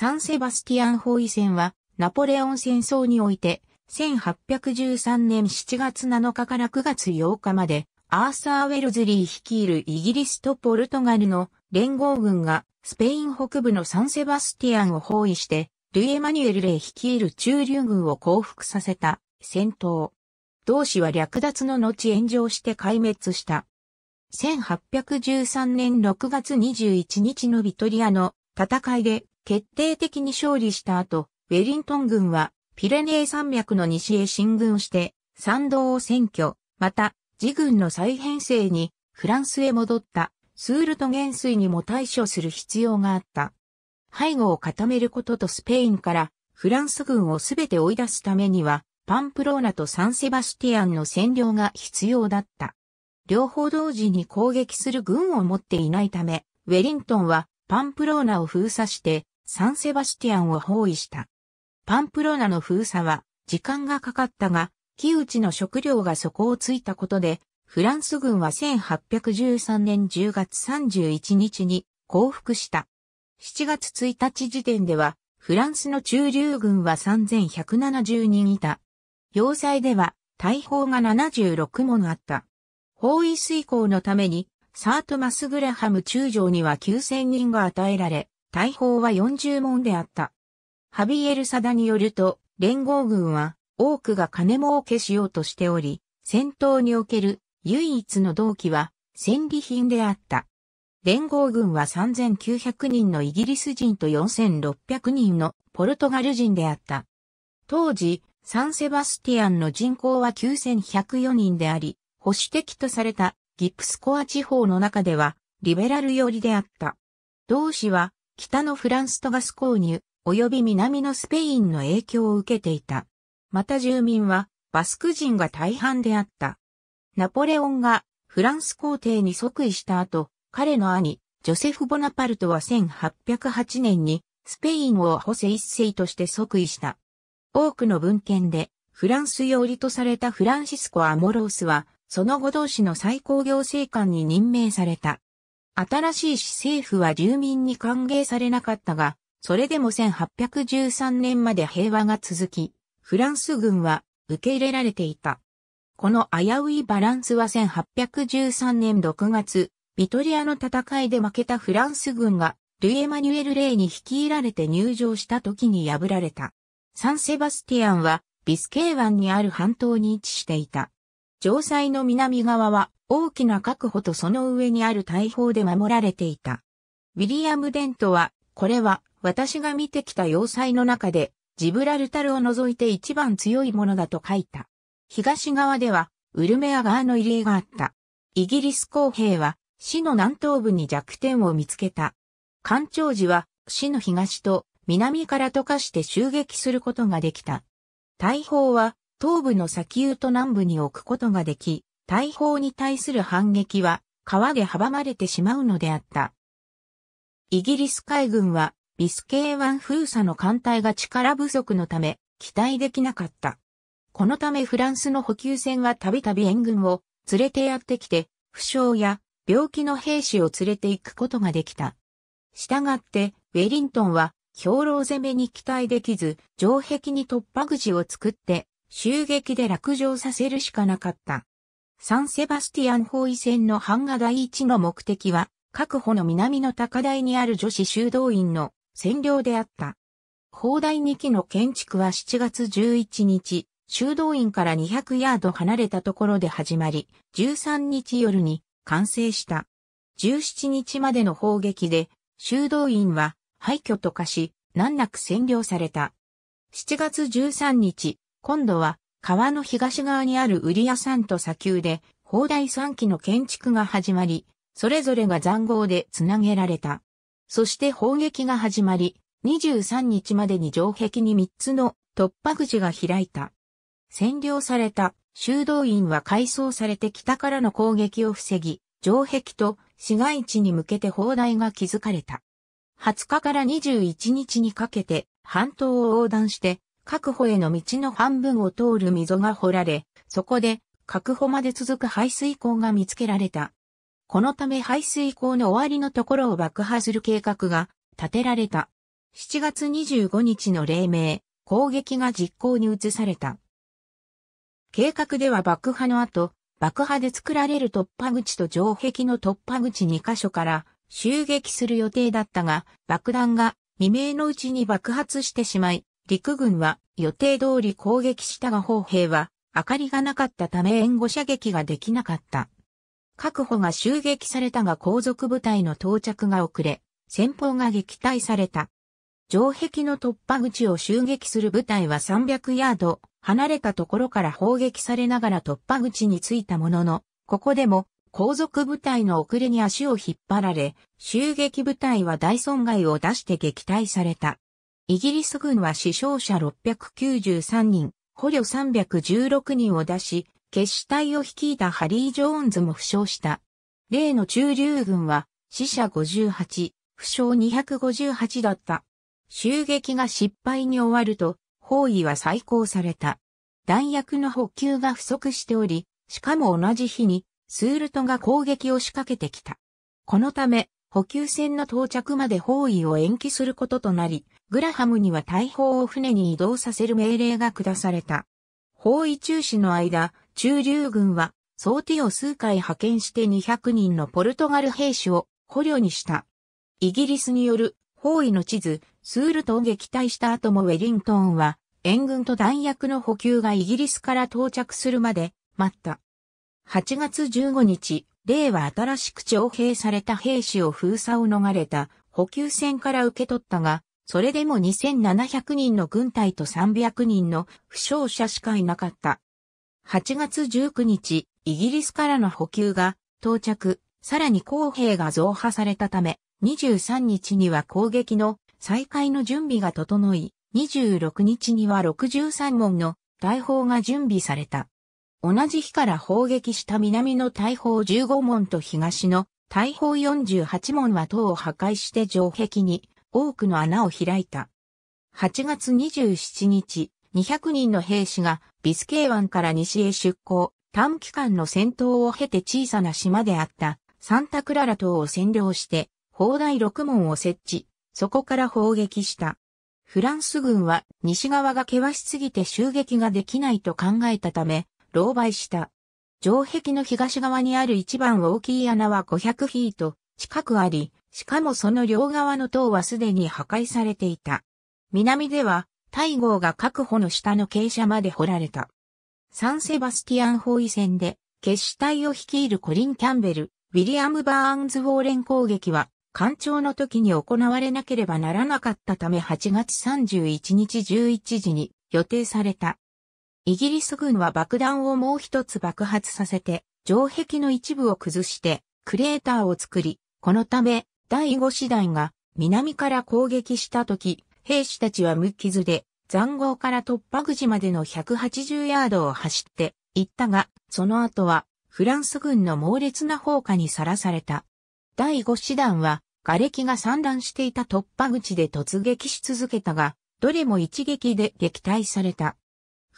サンセバスティアン包囲戦は、ナポレオン戦争において、1813年7月7日から9月8日まで、アーサー・ウェルズリー率いるイギリスとポルトガルの連合軍がスペイン北部のサンセバスティアンを包囲して、ルイ・エマニュエル・レイ率いる中流軍を降伏させた戦闘。同氏は略奪の後炎上して壊滅した。1813年6月21日のビトリアの戦いで決定的に勝利した後、ウェリントン軍はピレネー山脈の西へ進軍して、山道を占拠、また、自軍の再編成にフランスへ戻ったスールト元帥にも対処する必要があった。背後を固めることとスペインからフランス軍をすべて追い出すためには、パンプローナとサンセバスティアンの占領が必要だった。両方同時に攻撃する軍を持っていないため、ウェリントンはパンプローナを封鎖してサンセバスティアンを包囲した。パンプロナの封鎖は時間がかかったが、木内の食料が底をついたことで、フランス軍は1813年10月31日に降伏した。7月1日時点では、フランスの中流軍は3170人いた。要塞では、大砲が76門あった。包囲遂行のために、サートマス・グラハム中将には9000人が与えられ、大砲は40門であった。ハビエル・サダによると、連合軍は多くが金儲けしようとしており、戦闘における唯一の動機は戦利品であった。連合軍は3900人のイギリス人と4600人のポルトガル人であった。当時、サンセバスティアンの人口は9104人であり、保守的とされたギプスコア地方の中ではリベラル寄りであった。同氏は北のフランスとガス購入、及び南のスペインの影響を受けていた。また住民は、バスク人が大半であった。ナポレオンがフランス皇帝に即位した後、彼の兄、ジョセフ・ボナパルトは1808年にスペインをホセ一世として即位した。多くの文献でフランス寄りとされたフランシスコ・アモロースは、その後同士の最高行政官に任命された。新しい市政府は住民に歓迎されなかったが、それでも1813年まで平和が続き、フランス軍は受け入れられていた。この危ういバランスは1813年6月、ビトリアの戦いで負けたフランス軍が、ルイ・エマニュエル・レイに率いられて入場した時に破られた。サンセバスティアンは、ビスケー湾にある半島に位置していた。城塞の南側は大きな確保とその上にある大砲で守られていた。ウィリアム・デントは、これは私が見てきた要塞の中で、ジブラルタルを除いて一番強いものだと書いた。東側では、ウルメア側の入り江があった。イギリス公兵は、市の南東部に弱点を見つけた。干潮時は、市の東と南から溶かして襲撃することができた。大砲は、東部の砂丘と南部に置くことができ、大砲に対する反撃は川で阻まれてしまうのであった。イギリス海軍はビスケー湾封鎖の艦隊が力不足のため期待できなかった。このためフランスの補給船はたびたび援軍を連れてやってきて、負傷や病気の兵士を連れて行くことができた。したがって、ウェリントンは兵糧攻めに期待できず、城壁に突破口を作って襲撃で落城させるしかなかった。サンセバスティアン包囲戦の版画第一の目的は、各保の南の高台にある女子修道院の占領であった。砲台2機の建築は7月11日、修道院から200ヤード離れたところで始まり、13日夜に完成した。17日までの砲撃で、修道院は廃墟と化し、難なく占領された。7月13日、今度は川の東側にある売屋さ山と砂丘で、砲台3基の建築が始まり、それぞれが残壕でつなげられた。そして砲撃が始まり、23日までに城壁に3つの突破口が開いた。占領された修道院は改装されて北からの攻撃を防ぎ、城壁と市街地に向けて砲台が築かれた。20日から21日にかけて半島を横断して確保への道の半分を通る溝が掘られ、そこで確保まで続く排水溝が見つけられた。このため排水溝の終わりのところを爆破する計画が立てられた。7月25日の黎明、攻撃が実行に移された。計画では爆破の後、爆破で作られる突破口と城壁の突破口2カ所から襲撃する予定だったが、爆弾が未明のうちに爆発してしまい、陸軍は予定通り攻撃したが砲兵は明かりがなかったため援護射撃ができなかった。確保が襲撃されたが後続部隊の到着が遅れ、先方が撃退された。城壁の突破口を襲撃する部隊は300ヤード離れたところから砲撃されながら突破口についたものの、ここでも後続部隊の遅れに足を引っ張られ、襲撃部隊は大損害を出して撃退された。イギリス軍は死傷者693人、捕虜316人を出し、決死隊を率いたハリー・ジョーンズも負傷した。例の中流軍は死者58、負傷258だった。襲撃が失敗に終わると、包囲は再興された。弾薬の補給が不足しており、しかも同じ日に、スールトが攻撃を仕掛けてきた。このため、補給船の到着まで包囲を延期することとなり、グラハムには大砲を船に移動させる命令が下された。包囲中止の間、中流軍は、ティを数回派遣して200人のポルトガル兵士を捕虜にした。イギリスによる包囲の地図、スールトン撃退した後もウェリントンは、援軍と弾薬の補給がイギリスから到着するまで待った。8月15日、令和新しく徴兵された兵士を封鎖を逃れた補給船から受け取ったが、それでも2700人の軍隊と300人の負傷者しかいなかった。8月19日、イギリスからの補給が到着、さらに公兵が増派されたため、23日には攻撃の再開の準備が整い、26日には63門の大砲が準備された。同じ日から砲撃した南の大砲15門と東の大砲48門は塔を破壊して城壁に多くの穴を開いた。8月27日、200人の兵士がビスケー湾から西へ出港、短期間の戦闘を経て小さな島であったサンタクララ島を占領して、砲台6門を設置、そこから砲撃した。フランス軍は西側が険しすぎて襲撃ができないと考えたため、狼狽した。城壁の東側にある一番大きい穴は500フィート近くあり、しかもその両側の塔はすでに破壊されていた。南では、大号が確保の下の傾斜まで掘られた。サンセバスティアン包囲戦で、決死隊を率いるコリン・キャンベル、ウィリアム・バーンズ・ウォーレン攻撃は、干潮の時に行われなければならなかったため8月31日11時に予定された。イギリス軍は爆弾をもう一つ爆発させて、城壁の一部を崩して、クレーターを作り、このため、第5師団が南から攻撃した時、兵士たちは無傷で、残壕から突破口までの180ヤードを走って行ったが、その後はフランス軍の猛烈な砲火にさらされた。第5師団は、瓦礫が散乱していた突破口で突撃し続けたが、どれも一撃で撃退された。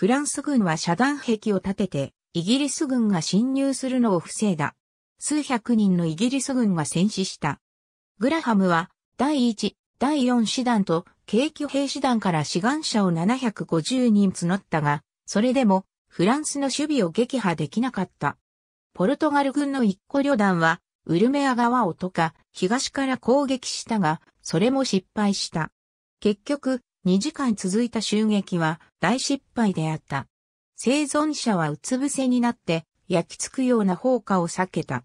フランス軍は遮断壁を立てて、イギリス軍が侵入するのを防いだ。数百人のイギリス軍が戦死した。グラハムは、第1、第4師団と、軽騎兵師団から志願者を750人募ったが、それでも、フランスの守備を撃破できなかった。ポルトガル軍の一個旅団は、ウルメア川をとか、東から攻撃したが、それも失敗した。結局、2時間続いた襲撃は、大失敗であった。生存者はうつ伏せになって焼きつくような放火を避けた。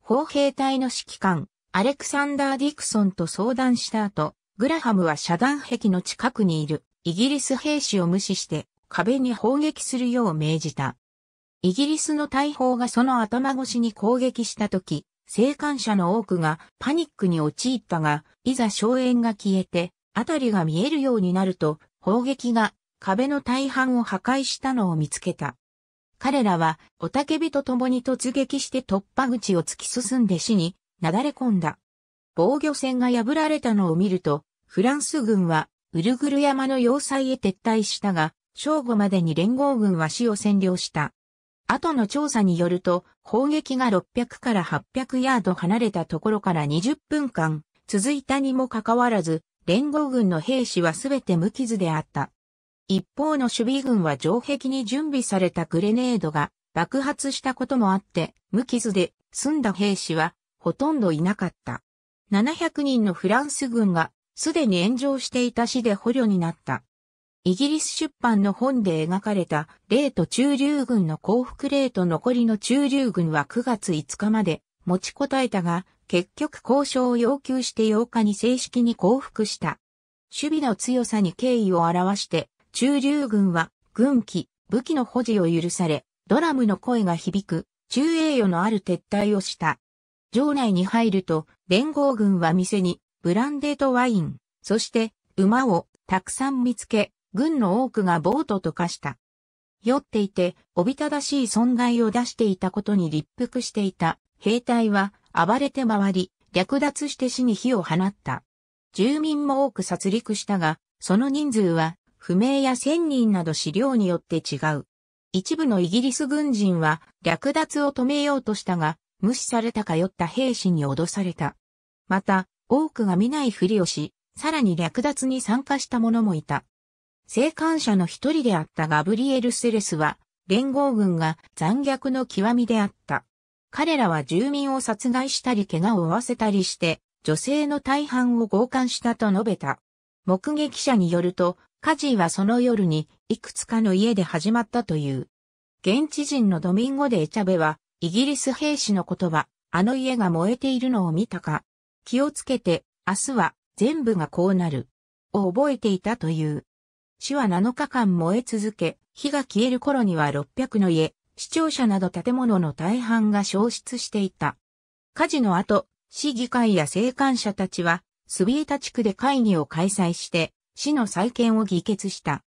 砲兵隊の指揮官、アレクサンダー・ディクソンと相談した後、グラハムは遮断壁の近くにいるイギリス兵士を無視して壁に砲撃するよう命じた。イギリスの大砲がその頭越しに攻撃した時、生還者の多くがパニックに陥ったが、いざ硝煙が消えて、辺りが見えるようになると、砲撃が壁の大半を破壊したのを見つけた。彼らは、おたけびと共に突撃して突破口を突き進んで死に、なだれ込んだ。防御線が破られたのを見ると、フランス軍は、ウルグル山の要塞へ撤退したが、正午までに連合軍は死を占領した。後の調査によると、砲撃が600から800ヤード離れたところから20分間、続いたにもかかわらず、連合軍の兵士はすべて無傷であった。一方の守備軍は城壁に準備されたグレネードが爆発したこともあって、無傷で済んだ兵士はほとんどいなかった。700人のフランス軍がすでに炎上していた死で捕虜になった。イギリス出版の本で描かれた、霊と中流軍の降伏霊と残りの中流軍は9月5日まで持ちこたえたが、結局交渉を要求して8日に正式に降伏した。守備の強さに敬意を表して、駐留軍は軍機、武器の保持を許され、ドラムの声が響く、中栄誉のある撤退をした。城内に入ると、連合軍は店に、ブランデーとワイン、そして馬をたくさん見つけ、軍の多くがボートと化した。酔っていて、おびただしい損害を出していたことに立腹していた兵隊は暴れて回り、略奪して死に火を放った。住民も多く殺戮したが、その人数は不明や仙人など資料によって違う。一部のイギリス軍人は略奪を止めようとしたが、無視された通った兵士に脅された。また、多くが見ないふりをし、さらに略奪に参加した者もいた。生還者の一人であったガブリエル・セレスは、連合軍が残虐の極みであった。彼らは住民を殺害したり怪我を負わせたりして、女性の大半を強姦したと述べた。目撃者によると、火事はその夜にいくつかの家で始まったという。現地人のドミンゴ・デ・エチャベは、イギリス兵士の言葉、あの家が燃えているのを見たか。気をつけて、明日は全部がこうなる。を覚えていたという。市は7日間燃え続け、火が消える頃には600の家、視聴者など建物の大半が消失していた。火事の後、市議会や生還者たちは、スビータ地区で会議を開催して、市の再建を議決した。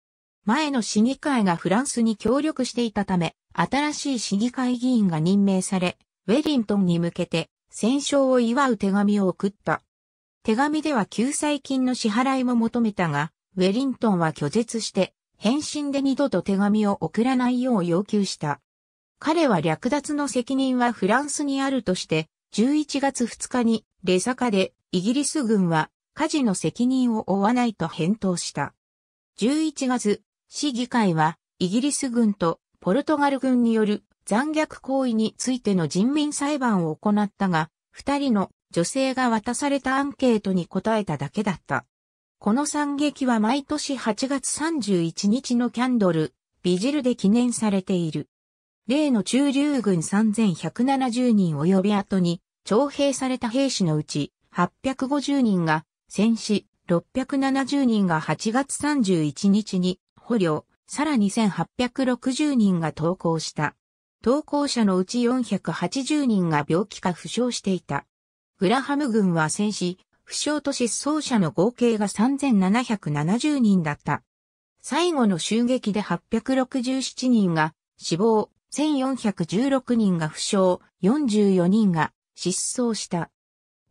前の市議会がフランスに協力していたため、新しい市議会議員が任命され、ウェリントンに向けて戦勝を祝う手紙を送った。手紙では救済金の支払いも求めたが、ウェリントンは拒絶して、返信で二度と手紙を送らないよう要求した。彼は略奪の責任はフランスにあるとして、11月2日にレサカでイギリス軍は家事の責任を負わないと返答した。11月、市議会は、イギリス軍とポルトガル軍による残虐行為についての人民裁判を行ったが、二人の女性が渡されたアンケートに答えただけだった。この惨劇は毎年8月31日のキャンドル、ビジルで記念されている。例の中流軍3170人及び後に徴兵された兵士のうち850人が戦死670人が8月31日に捕虜、さらに1860人が投降した。投降者のうち480人が病気か負傷していた。グラハム軍は戦死、負傷と失踪者の合計が3770人だった。最後の襲撃で867人が死亡、1416人が負傷、44人が失踪した。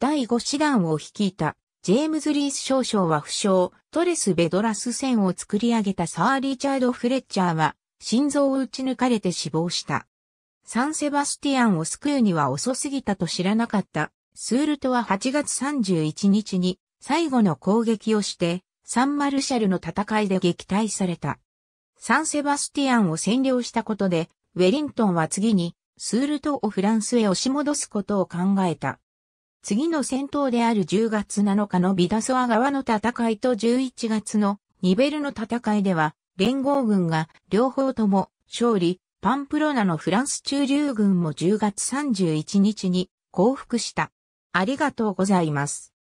第5師団を率いたジェームズ・リース少将は負傷、トレス・ベドラス戦を作り上げたサー・リチャード・フレッチャーは、心臓を打ち抜かれて死亡した。サンセバスティアンを救うには遅すぎたと知らなかった。スールトは8月31日に最後の攻撃をして、サンマルシャルの戦いで撃退された。サンセバスティアンを占領したことで、ウェリントンは次に、スールトをフランスへ押し戻すことを考えた。次の戦闘である10月7日のビダソア川の戦いと11月のニベルの戦いでは、連合軍が両方とも勝利、パンプロナのフランス中流軍も10月31日に降伏した。ありがとうございます。